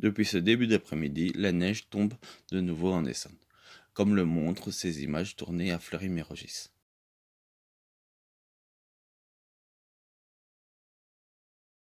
Depuis ce début d'après-midi, la neige tombe de nouveau en Essonne, comme le montrent ces images tournées à Fleury-Mérogis.